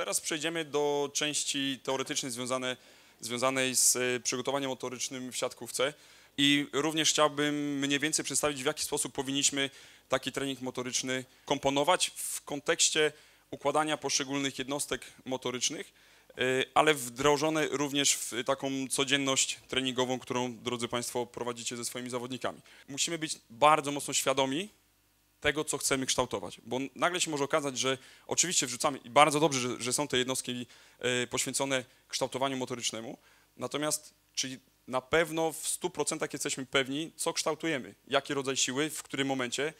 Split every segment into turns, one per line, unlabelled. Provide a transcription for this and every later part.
Teraz przejdziemy do części teoretycznej związane, związanej z e, przygotowaniem motorycznym w siatkówce i również chciałbym mniej więcej przedstawić, w jaki sposób powinniśmy taki trening motoryczny komponować w kontekście układania poszczególnych jednostek motorycznych, e, ale wdrożone również w taką codzienność treningową, którą, drodzy Państwo, prowadzicie ze swoimi zawodnikami. Musimy być bardzo mocno świadomi tego, co chcemy kształtować. Bo nagle się może okazać, że oczywiście wrzucamy i bardzo dobrze, że, że są te jednostki y, poświęcone kształtowaniu motorycznemu, natomiast czyli na pewno w 100% jesteśmy pewni, co kształtujemy, jaki rodzaj siły, w którym momencie,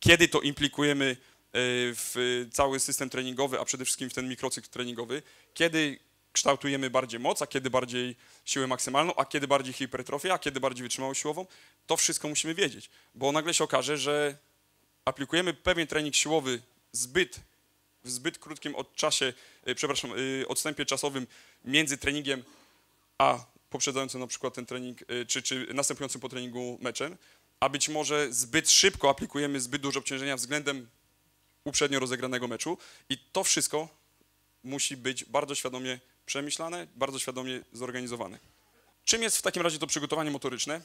kiedy to implikujemy y, w cały system treningowy, a przede wszystkim w ten mikrocykl treningowy, kiedy kształtujemy bardziej moc, a kiedy bardziej siłę maksymalną, a kiedy bardziej hipertrofię, a kiedy bardziej wytrzymałość siłową, to wszystko musimy wiedzieć, bo nagle się okaże, że aplikujemy pewien trening siłowy zbyt, w zbyt krótkim odczasie, y, przepraszam, y, odstępie czasowym między treningiem a poprzedzającym na przykład ten trening, y, czy, czy następującym po treningu meczem, a być może zbyt szybko aplikujemy zbyt dużo obciążenia względem uprzednio rozegranego meczu i to wszystko musi być bardzo świadomie przemyślane, bardzo świadomie zorganizowane. Czym jest w takim razie to przygotowanie motoryczne?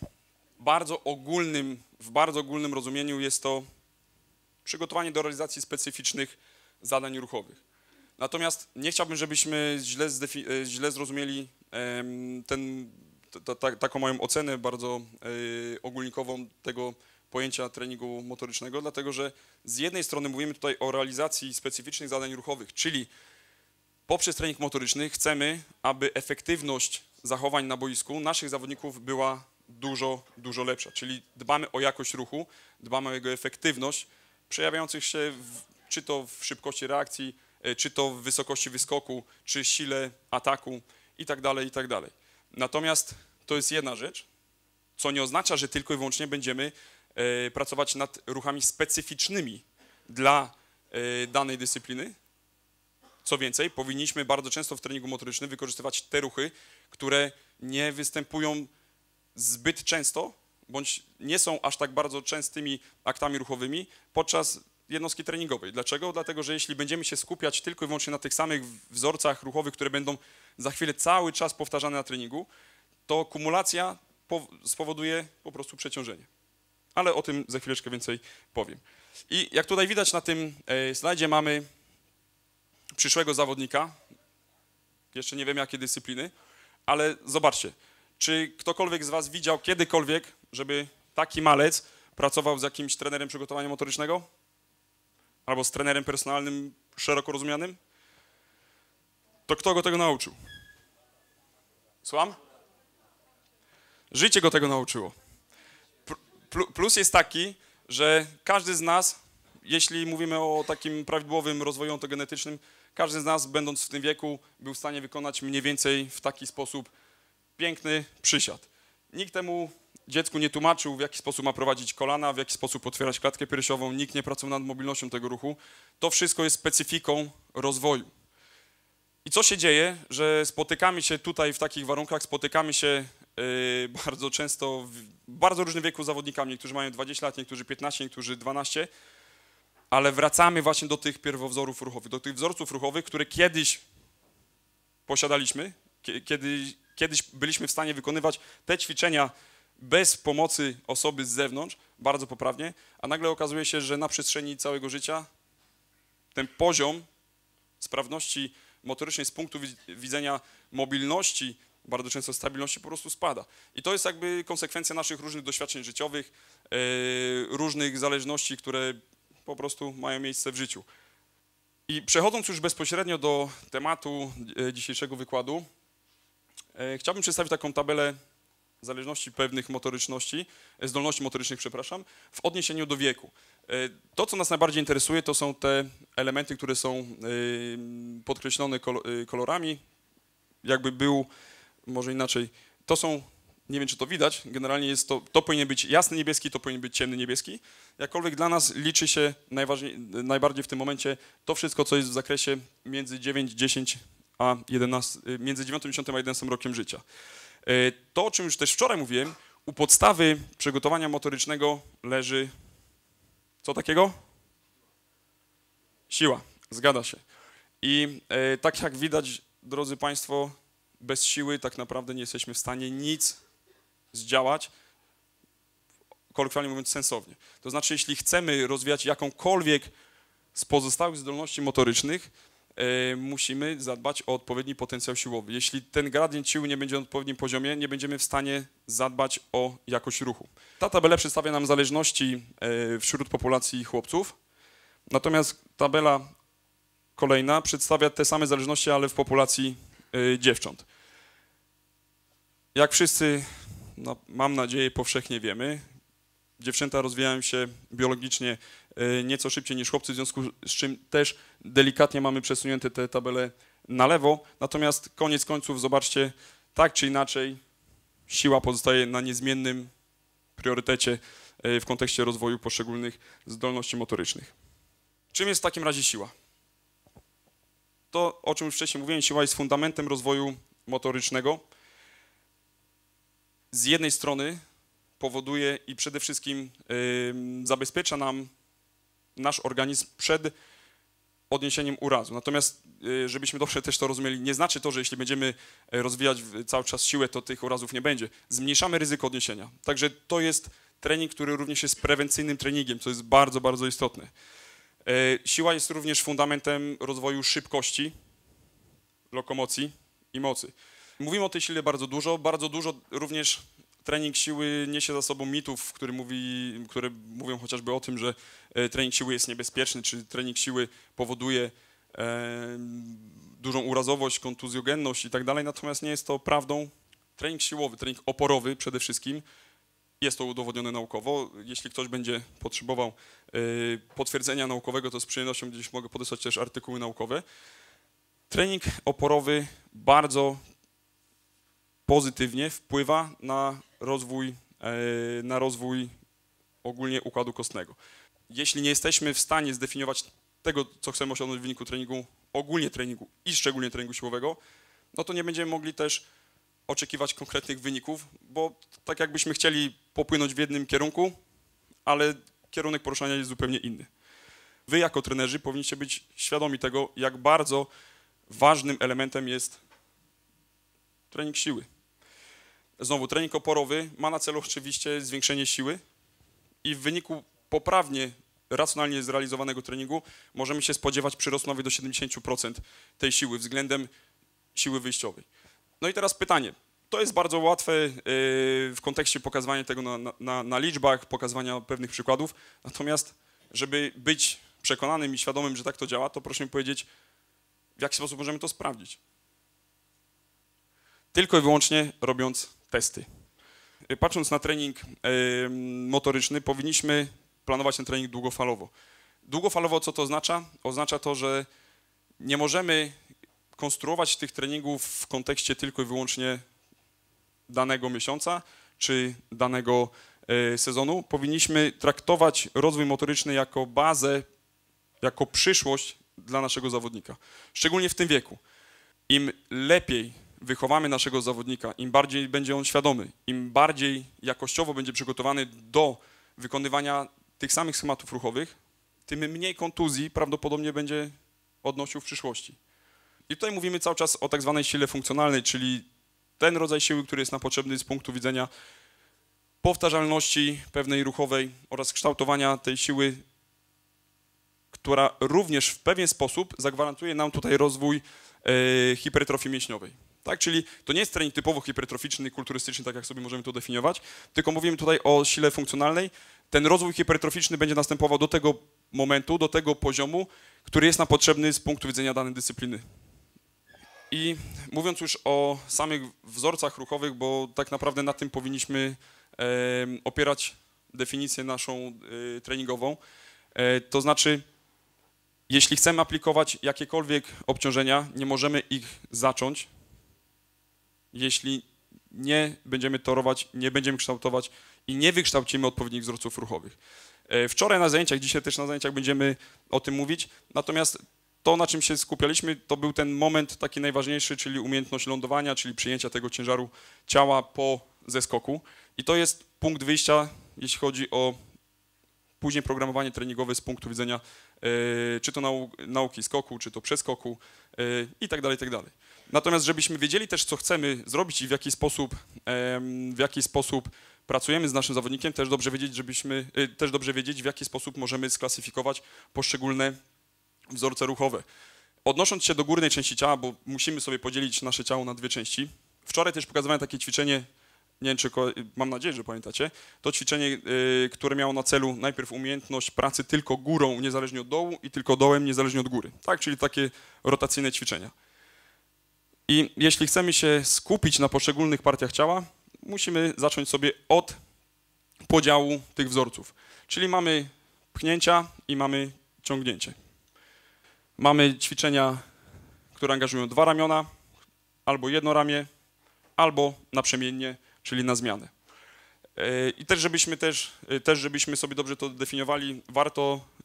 Bardzo ogólnym, w bardzo ogólnym rozumieniu jest to przygotowanie do realizacji specyficznych zadań ruchowych. Natomiast nie chciałbym, żebyśmy źle, e, źle zrozumieli ten, taką moją ocenę bardzo e, ogólnikową tego pojęcia treningu motorycznego, dlatego że z jednej strony mówimy tutaj o realizacji specyficznych zadań ruchowych, czyli poprzez trening motoryczny chcemy, aby efektywność zachowań na boisku naszych zawodników była dużo, dużo lepsza. Czyli dbamy o jakość ruchu, dbamy o jego efektywność, przejawiających się w, czy to w szybkości reakcji, e, czy to w wysokości wyskoku, czy sile ataku itd., tak itd. Tak Natomiast to jest jedna rzecz, co nie oznacza, że tylko i wyłącznie będziemy e, pracować nad ruchami specyficznymi dla e, danej dyscypliny. Co więcej, powinniśmy bardzo często w treningu motorycznym wykorzystywać te ruchy, które nie występują zbyt często bądź nie są aż tak bardzo częstymi aktami ruchowymi podczas jednostki treningowej. Dlaczego? Dlatego, że jeśli będziemy się skupiać tylko i wyłącznie na tych samych wzorcach ruchowych, które będą za chwilę cały czas powtarzane na treningu, to kumulacja spowoduje po prostu przeciążenie. Ale o tym za chwileczkę więcej powiem. I jak tutaj widać na tym e, slajdzie mamy przyszłego zawodnika, jeszcze nie wiem jakie dyscypliny, ale zobaczcie, czy ktokolwiek z Was widział kiedykolwiek żeby taki malec pracował z jakimś trenerem przygotowania motorycznego albo z trenerem personalnym szeroko rozumianym, to kto go tego nauczył? Słucham? Życie go tego nauczyło. Plus jest taki, że każdy z nas, jeśli mówimy o takim prawidłowym rozwoju ontogenetycznym, każdy z nas, będąc w tym wieku, był w stanie wykonać mniej więcej w taki sposób piękny przysiad. Nikt temu dziecku nie tłumaczył, w jaki sposób ma prowadzić kolana, w jaki sposób otwierać klatkę piersiową, nikt nie pracował nad mobilnością tego ruchu. To wszystko jest specyfiką rozwoju. I co się dzieje, że spotykamy się tutaj w takich warunkach, spotykamy się yy, bardzo często w bardzo różnym wieku z zawodnikami, niektórzy mają 20 lat, niektórzy 15, niektórzy 12, ale wracamy właśnie do tych pierwowzorów ruchowych, do tych wzorców ruchowych, które kiedyś posiadaliśmy, kiedy, kiedyś byliśmy w stanie wykonywać te ćwiczenia, bez pomocy osoby z zewnątrz bardzo poprawnie, a nagle okazuje się, że na przestrzeni całego życia ten poziom sprawności motorycznej z punktu widzenia mobilności, bardzo często stabilności po prostu spada. I to jest jakby konsekwencja naszych różnych doświadczeń życiowych, e, różnych zależności, które po prostu mają miejsce w życiu. I przechodząc już bezpośrednio do tematu e, dzisiejszego wykładu, e, chciałbym przedstawić taką tabelę zależności pewnych motoryczności, e, zdolności motorycznych, przepraszam, w odniesieniu do wieku. E, to, co nas najbardziej interesuje, to są te elementy, które są e, podkreślone kolorami. Jakby był, może inaczej, to są, nie wiem czy to widać, generalnie jest to, to powinien być jasny niebieski, to powinien być ciemny niebieski. Jakkolwiek dla nas liczy się najbardziej w tym momencie to wszystko, co jest w zakresie między 9, 10 a 11, między 9 10 a 11 rokiem życia. E, to, o czym już też wczoraj mówiłem, u podstawy przygotowania motorycznego leży co takiego? Siła, zgadza się. I e, tak jak widać, drodzy Państwo, bez siły tak naprawdę nie jesteśmy w stanie nic zdziałać, kolokwialnie mówiąc sensownie. To znaczy, jeśli chcemy rozwijać jakąkolwiek z pozostałych zdolności motorycznych, E, musimy zadbać o odpowiedni potencjał siłowy. Jeśli ten gradient siły nie będzie na odpowiednim poziomie, nie będziemy w stanie zadbać o jakość ruchu. Ta tabela przedstawia nam zależności e, wśród populacji chłopców, natomiast tabela kolejna przedstawia te same zależności, ale w populacji e, dziewcząt. Jak wszyscy, no, mam nadzieję, powszechnie wiemy, dziewczęta rozwijają się biologicznie Y, nieco szybciej niż chłopcy, w związku z czym też delikatnie mamy przesunięte te tabele na lewo. Natomiast koniec końców, zobaczcie, tak czy inaczej siła pozostaje na niezmiennym priorytecie y, w kontekście rozwoju poszczególnych zdolności motorycznych. Czym jest w takim razie siła? To, o czym już wcześniej mówiłem, siła jest fundamentem rozwoju motorycznego. Z jednej strony powoduje i przede wszystkim yy, zabezpiecza nam nasz organizm przed odniesieniem urazu. Natomiast, y, żebyśmy dobrze też to rozumieli, nie znaczy to, że jeśli będziemy y, rozwijać cały czas siłę, to tych urazów nie będzie. Zmniejszamy ryzyko odniesienia. Także to jest trening, który również jest prewencyjnym treningiem, co jest bardzo, bardzo istotne. Y, siła jest również fundamentem rozwoju szybkości, lokomocji i mocy. Mówimy o tej sile bardzo dużo, bardzo dużo również trening siły niesie za sobą mitów, który mówi, które mówią chociażby o tym, że e, trening siły jest niebezpieczny, czy trening siły powoduje e, dużą urazowość, kontuzjogenność i tak dalej, natomiast nie jest to prawdą. Trening siłowy, trening oporowy przede wszystkim, jest to udowodnione naukowo. Jeśli ktoś będzie potrzebował e, potwierdzenia naukowego, to z przyjemnością gdzieś mogę podesłać też artykuły naukowe. Trening oporowy bardzo pozytywnie wpływa na rozwój, e, na rozwój ogólnie układu kostnego. Jeśli nie jesteśmy w stanie zdefiniować tego, co chcemy osiągnąć w wyniku treningu, ogólnie treningu i szczególnie treningu siłowego, no to nie będziemy mogli też oczekiwać konkretnych wyników, bo tak jakbyśmy chcieli popłynąć w jednym kierunku, ale kierunek poruszania jest zupełnie inny. Wy jako trenerzy powinniście być świadomi tego, jak bardzo ważnym elementem jest trening siły. Znowu, trening oporowy ma na celu oczywiście zwiększenie siły i w wyniku poprawnie, racjonalnie zrealizowanego treningu możemy się spodziewać przyrostu nawet do 70% tej siły względem siły wyjściowej. No i teraz pytanie. To jest bardzo łatwe yy, w kontekście pokazywania tego na, na, na liczbach, pokazywania pewnych przykładów. Natomiast, żeby być przekonanym i świadomym, że tak to działa, to proszę mi powiedzieć, w jaki sposób możemy to sprawdzić tylko i wyłącznie robiąc testy. Y, patrząc na trening motoryczny, powinniśmy planować ten trening długofalowo. Długofalowo co to oznacza? Oznacza to, że nie możemy konstruować tych treningów w kontekście tylko i wyłącznie danego miesiąca czy danego y, sezonu. Powinniśmy traktować rozwój motoryczny jako bazę, jako przyszłość dla naszego zawodnika, szczególnie w tym wieku. Im lepiej wychowamy naszego zawodnika, im bardziej będzie on świadomy, im bardziej jakościowo będzie przygotowany do wykonywania tych samych schematów ruchowych, tym mniej kontuzji prawdopodobnie będzie odnosił w przyszłości. I tutaj mówimy cały czas o tak zwanej sile funkcjonalnej, czyli ten rodzaj siły, który jest nam potrzebny z punktu widzenia powtarzalności pewnej ruchowej oraz kształtowania tej siły, która również w pewien sposób zagwarantuje nam tutaj rozwój e, hipertrofii mięśniowej. Tak? Czyli to nie jest trening typowo hipertroficzny kulturystyczny, tak jak sobie możemy to definiować, tylko mówimy tutaj o sile funkcjonalnej. Ten rozwój hipertroficzny będzie następował do tego momentu, do tego poziomu, który jest nam potrzebny z punktu widzenia danej dyscypliny. I mówiąc już o samych wzorcach ruchowych, bo tak naprawdę na tym powinniśmy e, opierać definicję naszą e, treningową, e, to znaczy jeśli chcemy aplikować jakiekolwiek obciążenia, nie możemy ich zacząć jeśli nie będziemy torować, nie będziemy kształtować i nie wykształcimy odpowiednich wzorców ruchowych. E, wczoraj na zajęciach, dzisiaj też na zajęciach będziemy o tym mówić, natomiast to, na czym się skupialiśmy, to był ten moment taki najważniejszy, czyli umiejętność lądowania, czyli przyjęcia tego ciężaru ciała po zeskoku. I to jest punkt wyjścia, jeśli chodzi o później programowanie treningowe z punktu widzenia e, czy to nauki skoku, czy to przeskoku itd. E, i tak dalej, i tak dalej. Natomiast żebyśmy wiedzieli też, co chcemy zrobić i w jaki sposób, w jaki sposób pracujemy z naszym zawodnikiem, też dobrze wiedzieć, żebyśmy, y, też dobrze wiedzieć, w jaki sposób możemy sklasyfikować poszczególne wzorce ruchowe. Odnosząc się do górnej części ciała, bo musimy sobie podzielić nasze ciało na dwie części. Wczoraj też pokazywałem takie ćwiczenie, nie wiem, czy y, mam nadzieję, że pamiętacie, to ćwiczenie, y, które miało na celu najpierw umiejętność pracy tylko górą, niezależnie od dołu i tylko dołem, niezależnie od góry. Tak, czyli takie rotacyjne ćwiczenia. I jeśli chcemy się skupić na poszczególnych partiach ciała, musimy zacząć sobie od podziału tych wzorców. Czyli mamy pchnięcia i mamy ciągnięcie. Mamy ćwiczenia, które angażują dwa ramiona, albo jedno ramię, albo naprzemiennie, czyli na zmianę. E, I też żebyśmy, też, e, też żebyśmy sobie dobrze to definiowali, warto e,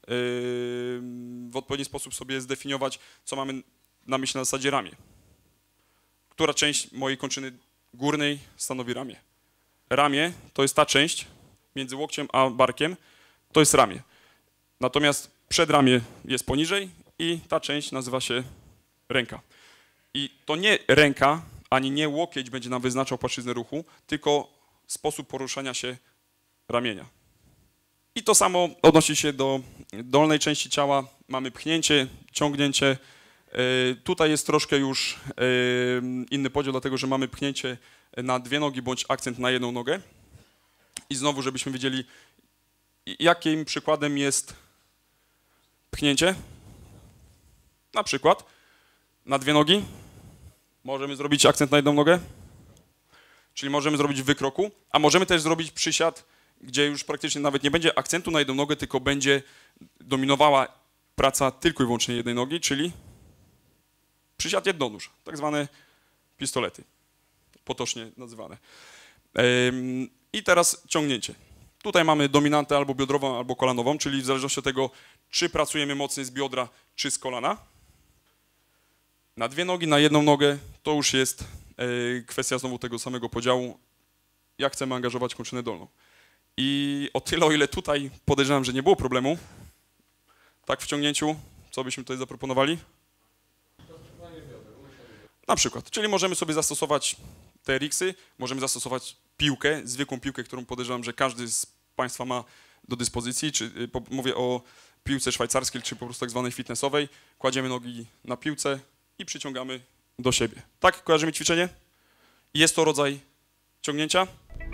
w odpowiedni sposób sobie zdefiniować, co mamy na myśli na zasadzie ramię która część mojej kończyny górnej stanowi ramię. Ramię to jest ta część między łokciem a barkiem, to jest ramię. Natomiast przedramię jest poniżej i ta część nazywa się ręka. I to nie ręka, ani nie łokieć będzie nam wyznaczał płaszczyznę ruchu, tylko sposób poruszania się ramienia. I to samo odnosi się do dolnej części ciała. Mamy pchnięcie, ciągnięcie, E, tutaj jest troszkę już e, inny podział, dlatego że mamy pchnięcie na dwie nogi bądź akcent na jedną nogę. I znowu, żebyśmy wiedzieli, jakim przykładem jest pchnięcie. Na przykład na dwie nogi możemy zrobić akcent na jedną nogę, czyli możemy zrobić wykroku, a możemy też zrobić przysiad, gdzie już praktycznie nawet nie będzie akcentu na jedną nogę, tylko będzie dominowała praca tylko i wyłącznie jednej nogi, czyli Przysiad jednonóż, tak zwane pistolety, potocznie nazywane. I teraz ciągnięcie. Tutaj mamy dominantę albo biodrową, albo kolanową, czyli w zależności od tego, czy pracujemy mocniej z biodra, czy z kolana. Na dwie nogi, na jedną nogę, to już jest e, kwestia znowu tego samego podziału, jak chcemy angażować kończynę dolną. I o tyle, o ile tutaj podejrzewam, że nie było problemu, tak w ciągnięciu, co byśmy tutaj zaproponowali? Na przykład, czyli możemy sobie zastosować te riksy, możemy zastosować piłkę, zwykłą piłkę, którą podejrzewam, że każdy z Państwa ma do dyspozycji, czy y, po, mówię o piłce szwajcarskiej, czy po prostu tak zwanej fitnessowej. Kładziemy nogi na piłce i przyciągamy do siebie. Tak, kojarzymy ćwiczenie? Jest to rodzaj ciągnięcia?